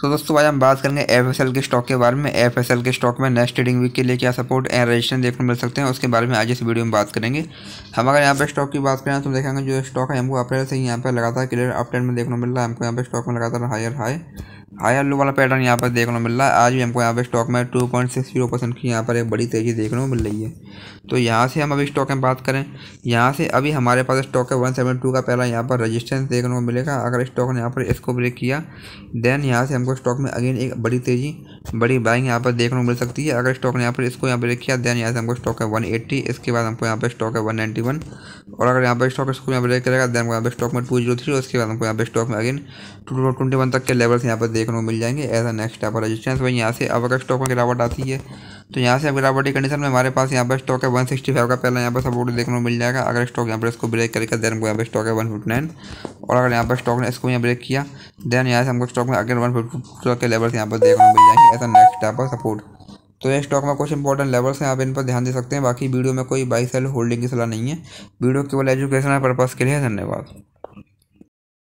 तो दोस्तों आज हम बात करेंगे एफ के स्टॉक के बारे में एफ के स्टॉक में नेक्स्ट ट्रेडिंग वीक के लिए क्या सपोर्ट एंड रजिस्ट्रेन देखने मिल सकते हैं उसके बारे में आज इस वीडियो में बात करेंगे हम अगर यहाँ पर स्टॉक की बात करें तो देखेंगे जो स्टॉक है हमको अप्रैल से यहाँ पर लगातार क्लियर अपडेट में देखने मिल रहा है हमको यहाँ पर स्टॉक में लगातार हायर हाई हायर लो वाला पैटर्न यहाँ पर देखने मिल रहा है आज भी हमको यहाँ पर स्टॉक में two point six zero percent की यहाँ पर एक बड़ी तेज़ी देखने को मिल रही है तो यहाँ से हम अभी स्टॉक में बात करें यहाँ से अभी हमारे पास स्टॉक है वन सेवन टू का पहला यहाँ पर रजिस्टेंस देखने को मिलेगा अगर स्टॉक ने यहाँ पर इसको ब्रेक किया देन यहाँ से हमको स्टॉक में अगेन एक बड़ी तेज़ी बड़ी बाइंग यहाँ पर देखने को मिल सकती है अगर स्टॉक ने यहाँ पर इसको यहाँ पर रखिया देन यहाँ से हमको स्टॉक है वन एट्टी इसके बाद हमको यहाँ पर स्टॉक है वन वन और अगर यहाँ पर स्टॉक इसको यहाँ पर रेक करेगा देन यहाँ पर स्टॉक में टू जीरो थ्री उसके बाद हमको यहाँ पर स्टॉक में अगेन टू ट्वेंटी वन तक के लेवल्स यहाँ पर देखने को मिल जाएंगे as a next type of resistance वही यहाँ से अब अगर स्टॉक में गिरावट आती है तो यहाँ से अब की कंडीशन में हमारे पास यहाँ पर स्टॉक है फाइव का पहला यहाँ पर सपोर्ट देखने को मिल जाएगा अगर स्टॉक यहाँ पर इसको ब्रेक करेगा देन यहाँ पर स्टॉक है नाइन और अगर यहाँ पर स्टॉक ने इसको यहाँ ब्रेक किया देन यहाँ से हमको स्टॉक में अगर वन फिफ्टी के लेवल्स यहाँ पर देखने मिल जाएंगे ऐसा नेक्स्ट टाइप ऑफ सपोर्ट तो ये स्टॉक में कुछ इंपॉर्टेंट लेवल्स हैं आप इन पर ध्यान दे सकते हैं बाकी वीडियो में कोई बाई सेल होल्डिंग की सलाह नहीं है वीडियो केवल एजुकेशनल पर्पज़ के लिए धन्यवाद